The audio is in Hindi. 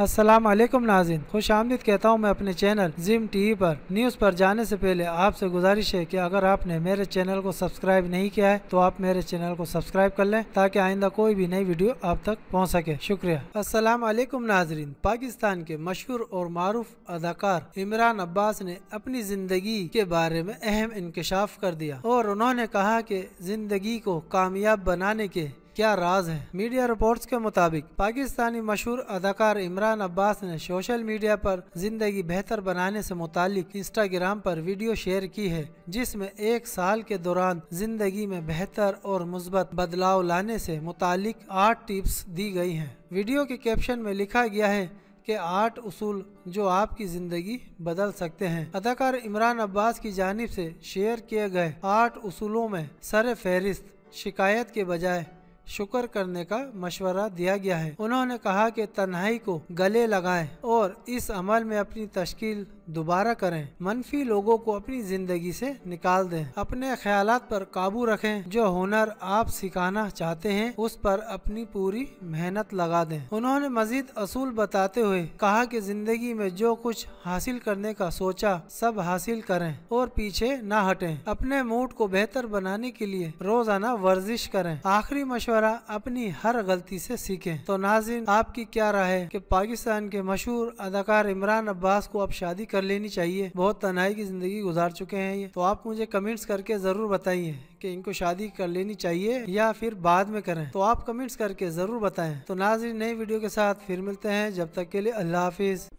असलम नाजिन खुश आमदीद कहता हूँ मैं अपने चैनल जिम टीवी पर न्यूज़ पर जाने से पहले आपसे गुजारिश है कि अगर आपने मेरे चैनल को सब्सक्राइब नहीं किया है तो आप मेरे चैनल को सब्सक्राइब कर लें ताकि आइंदा कोई भी नई वीडियो आप तक पहुँच सके शुक्रिया असलम नाजरीन पाकिस्तान के मशहूर और मरूफ अदाकार इमरान अब्बास ने अपनी जिंदगी के बारे में अहम इंकशाफ कर दिया और उन्होंने कहा की जिंदगी को कामयाब बनाने के क्या राज है मीडिया रिपोर्ट्स के मुताबिक पाकिस्तानी मशहूर अदाकार इमरान अब्बास ने सोशल मीडिया पर जिंदगी बेहतर बनाने से मुतालिक इंस्टाग्राम पर वीडियो शेयर की है जिसमें एक साल के दौरान जिंदगी में बेहतर और मुस्बत बदलाव लाने से मुतालिक आठ टिप्स दी गई हैं वीडियो के कैप्शन में लिखा गया है के आठ उसूल जो आपकी ज़िंदगी बदल सकते हैं अदाकार इमरान अब्बास की जानब से शेयर किए गए आठ उसूलों में सर फहरिस्त शिकायत के बजाय शुक्र करने का मशवरा दिया गया है उन्होंने कहा कि तन्हाई को गले लगाएं और इस अमल में अपनी तश्कील दोबारा करें मनफी लोगों को अपनी जिंदगी से निकाल दें अपने ख्याल पर काबू रखें जो हुनर आप सिखाना चाहते हैं उस पर अपनी पूरी मेहनत लगा दें उन्होंने मजीद असूल बताते हुए कहा कि जिंदगी में जो कुछ हासिल करने का सोचा सब हासिल करें और पीछे ना हटें अपने मूड को बेहतर बनाने के लिए रोजाना वर्जिश करें आखिरी मशवरा अपनी हर गलती से सीखें तो नाजिन आपकी क्या राय है कि पाकिस्तान के मशहूर अदाकार इमरान अब्बास को अब शादी कर लेनी चाहिए बहुत तनाई की जिंदगी गुजार चुके हैं ये तो आप मुझे कमेंट्स करके जरूर बताइए कि इनको शादी कर लेनी चाहिए या फिर बाद में करें तो आप कमेंट्स करके जरूर बताएं तो नाजरी नई वीडियो के साथ फिर मिलते हैं जब तक के लिए अल्लाह हाफिज